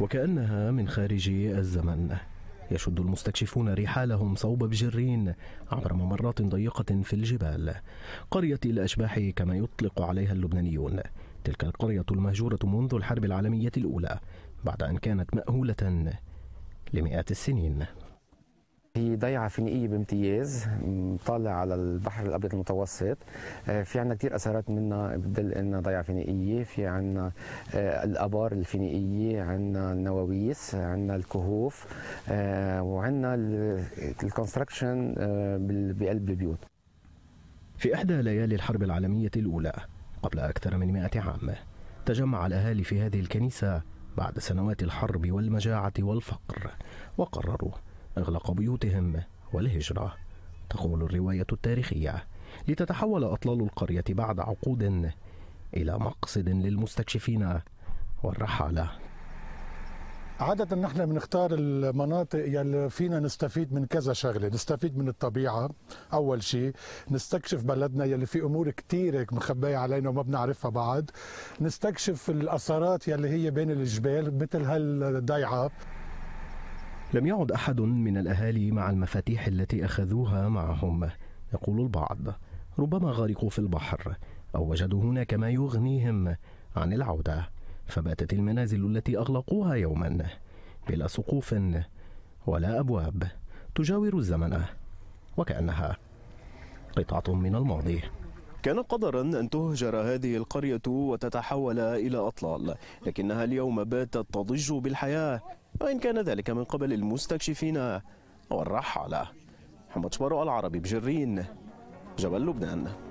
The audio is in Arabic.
وكأنها من خارج الزمن يشد المستكشفون رحالهم صوب بجرين عبر ممرات ضيقة في الجبال قرية الأشباح كما يطلق عليها اللبنانيون تلك القرية المهجورة منذ الحرب العالمية الأولى بعد أن كانت مأهولة لمئات السنين هي ضيعة فينيقية بامتياز طالع على البحر الأبيض المتوسط آه، في عنا كثير أثارات منها بتدل إنها ضيعة فينيقية في عنا آه، الأبار الفينيقية عنا النواويس عنا الكهوف آه، وعنا الكونستراكشن بقلب البيوت في إحدى ليالي الحرب العالمية الأولى قبل أكثر من مائة عام تجمع الأهالي في هذه الكنيسة بعد سنوات الحرب والمجاعة والفقر وقرروا إغلاق بيوتهم والهجرة تقول الرواية التاريخية لتتحول أطلال القرية بعد عقود إلى مقصد للمستكشفين والرحالة عادة نحن بنختار المناطق يلي فينا نستفيد من كذا شغلة، نستفيد من الطبيعة أول شيء، نستكشف بلدنا يلي في أمور كثيرة مخبية علينا وما بنعرفها بعد، نستكشف الأثارات يلي هي بين الجبال مثل هالضيعة لم يعد أحد من الأهالي مع المفاتيح التي أخذوها معهم يقول البعض ربما غرقوا في البحر أو وجدوا هناك ما يغنيهم عن العودة فباتت المنازل التي أغلقوها يوما بلا سقوف ولا أبواب تجاور الزمن وكأنها قطعة من الماضي كان قدرا أن تهجر هذه القرية وتتحول إلى أطلال لكنها اليوم باتت تضج بالحياة وإن كان ذلك من قبل المستكشفين والرحالة محمد شبارو العربي بجرين جبل لبنان